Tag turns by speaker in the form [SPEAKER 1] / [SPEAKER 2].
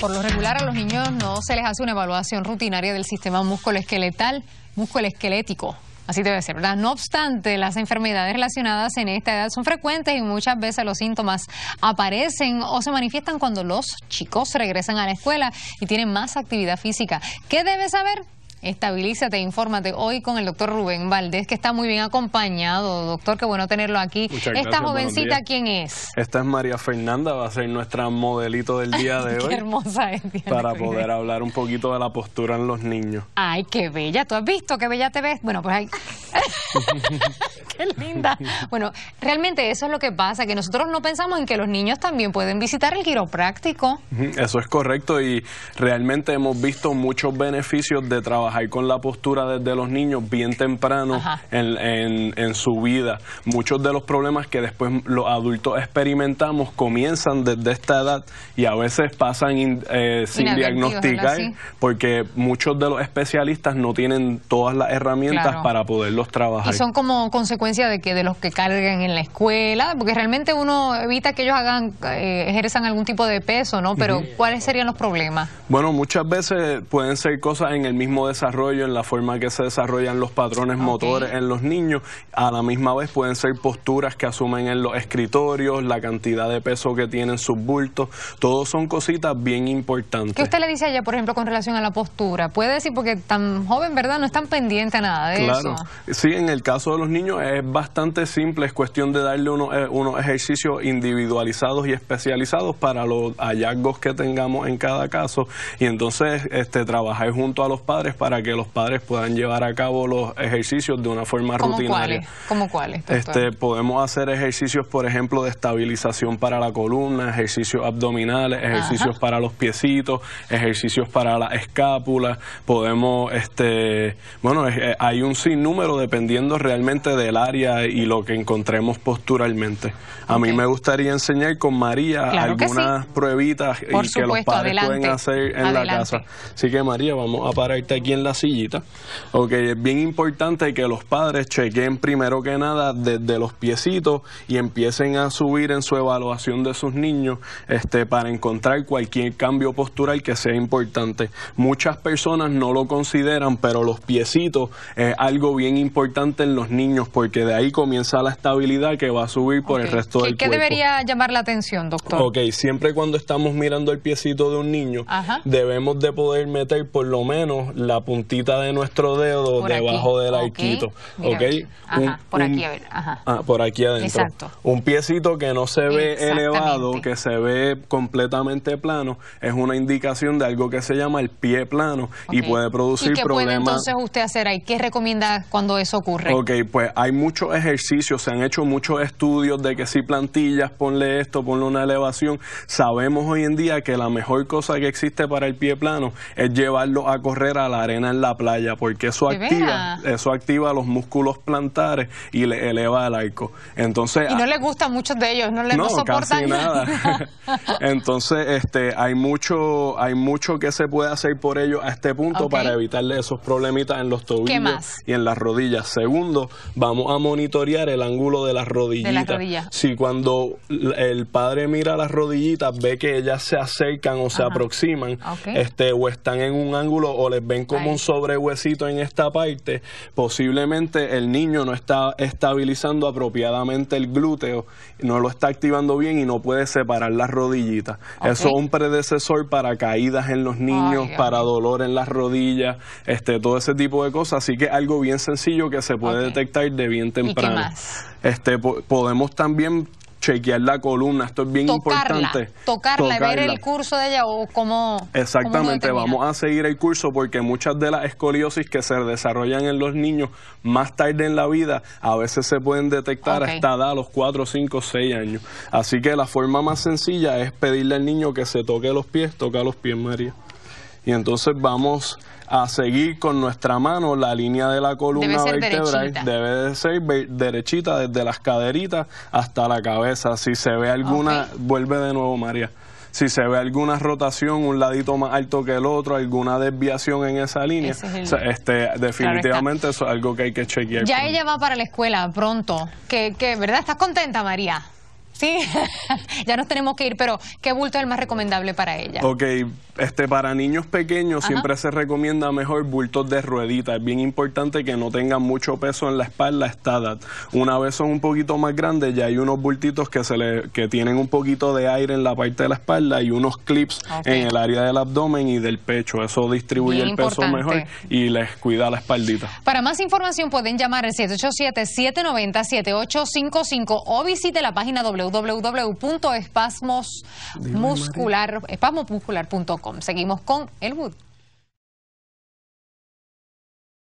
[SPEAKER 1] Por lo regular a los niños no se les hace una evaluación rutinaria del sistema musculoesqueletal, musculoesquelético. Así debe ser, ¿verdad? No obstante, las enfermedades relacionadas en esta edad son frecuentes y muchas veces los síntomas aparecen o se manifiestan cuando los chicos regresan a la escuela y tienen más actividad física. ¿Qué debe saber? Estabilízate, infórmate hoy con el doctor Rubén Valdés, que está muy bien acompañado. Doctor, qué bueno tenerlo aquí. Muchas Esta jovencita, ¿quién es?
[SPEAKER 2] Esta es María Fernanda, va a ser nuestra modelito del día de hoy.
[SPEAKER 1] hermosa es, Para poder
[SPEAKER 2] hablar un poquito de la postura en los niños.
[SPEAKER 1] Ay, qué bella. ¿Tú has visto qué bella te ves? Bueno, pues ahí. linda. Bueno, realmente eso es lo que pasa, que nosotros no pensamos en que los niños también pueden visitar el quiropráctico.
[SPEAKER 2] Eso es correcto y realmente hemos visto muchos beneficios de trabajar con la postura desde los niños bien temprano en, su vida. Muchos de los problemas que después los adultos experimentamos comienzan desde esta edad y a veces pasan eh, sin diagnosticar porque muchos de los especialistas no tienen todas las herramientas para poderlos trabajar. Y son
[SPEAKER 1] como consecuencias de que de los que carguen en la escuela, porque realmente uno evita que ellos hagan eh, ejerzan algún tipo de peso, ¿no? Pero ¿cuáles serían los problemas?
[SPEAKER 2] Bueno, muchas veces pueden ser cosas en el mismo desarrollo, en la forma que se desarrollan los patrones motores en los niños, a la misma vez pueden ser posturas que asumen en los escritorios, la cantidad de peso que tienen sus bultos, todos son cositas bien importantes. ¿Qué
[SPEAKER 1] usted le dice allá, por ejemplo, con relación a la postura? Puede decir porque tan joven, ¿verdad? No están pendiente a nada de eso. claro.
[SPEAKER 2] Sí, en el caso de los niños es es bastante simple, es cuestión de darle eh, unos, ejercicios individualizados y especializados para los hallazgos que tengamos en cada caso y entonces este, trabajar junto a los padres para que los padres puedan llevar a cabo los ejercicios de una forma ¿Cómo rutinaria. Cuáles?
[SPEAKER 1] ¿Cómo cuáles? Este,
[SPEAKER 2] podemos hacer ejercicios, por ejemplo, de estabilización para la columna, ejercicios abdominales, ejercicios para los piecitos, ejercicios para la escápula, podemos, este, bueno, eh, hay un sinnúmero dependiendo realmente del área y lo que encontremos posturalmente. A mí me gustaría enseñar con María algunas pruebitas y que los padres pueden hacer en la casa. Así que María, vamos a pararte aquí en la sillita. Ok, es bien importante que los padres chequen primero que nada desde los piecitos y empiecen a subir en su evaluación de sus niños este, para encontrar cualquier cambio postural que sea importante. Muchas personas no lo consideran, pero los piecitos es algo bien importante en los niños porque de ahí comienza la estabilidad que va a subir por el resto del y ¿Qué
[SPEAKER 1] debería llamar la atención, doctor? Ok,
[SPEAKER 2] siempre cuando estamos mirando el piecito de un niño, debemos de poder meter por lo menos la puntita de nuestro dedo debajo del arquito. ¿Ok? Ajá, por aquí, ah, por aquí adentro. Exacto. Un piecito que no se ve elevado, que se ve completamente plano, es una indicación de algo que se llama el pie plano y puede producir ¿Y qué problemas. Puede entonces
[SPEAKER 1] usted hacer ahí? ¿Qué recomienda cuando eso ocurre? Ok,
[SPEAKER 2] pues hay muchos ejercicios, se han hecho muchos estudios de que si plantillas, ponle esto, ponle una elevación. Sabemos hoy en día que la mejor cosa que existe para el pie plano es llevarlo a correr a la arena en la playa, porque eso activa, eso activa los músculos plantares y le eleva el arco. Entonces, y no ah, le
[SPEAKER 1] gustan muchos de ellos, no le nada.
[SPEAKER 2] Entonces, este, hay mucho, hay mucho que se puede hacer por ellos a este punto para evitarle esos problemitas en los tobillos y en las rodillas. Segundo, vamos a monitorear el ángulo de las rodillitas. rodillas. Si cuando el padre mira las rodillitas, ve que ellas se acercan o se aproximan, este, o están en un ángulo o les ven como un sobrehuesito en esta parte, posiblemente el niño no está estabilizando apropiadamente el glúteo, no lo está activando bien y no puede separar las rodillitas. Eso es un predecesor para caídas en los niños, para dolor en las rodillas, este, todo ese tipo de cosas. Así que algo bien sencillo que se puede detectar de temprano. Este, podemos también chequear la columna, esto es bien importante. Tocarla, tocarla, ver el
[SPEAKER 1] curso de ella o cómo...
[SPEAKER 2] Exactamente, vamos a seguir el curso porque muchas de las escoliosis que se desarrollan en los niños más tarde en la vida a veces se pueden detectar hasta edad, a los 4, 5, 6 años. Así que la forma más sencilla es pedirle al niño que se toque los pies, toca los pies María y entonces vamos a seguir con nuestra mano la línea de la columna vertebral. Debe de ser derechita desde las caderitas hasta la cabeza. Si se ve alguna, vuelve de nuevo María. Si se ve alguna rotación, un ladito más alto que el otro, alguna desviación en esa línea, este, definitivamente eso es algo que hay que chequear. Ya ella
[SPEAKER 1] va para la escuela pronto. Que, ¿Verdad? ¿Estás contenta, María? Sí, ya nos tenemos que ir, pero ¿qué bulto es el más recomendable para ella?
[SPEAKER 2] Ok, este, para niños pequeños siempre se recomienda mejor bultos de ruedita. Es bien importante que no tengan mucho peso en la espalda a Una vez son un poquito más grandes, ya hay unos bultitos que, se le, tienen un poquito de aire en la parte de la espalda y unos clips en el área del abdomen y del pecho. Eso distribuye el peso mejor y les cuida la espaldita.
[SPEAKER 1] Para más información pueden llamar al 787-790-7855 o visite la página W www.espasmosmuscular.com. Seguimos con el Wood.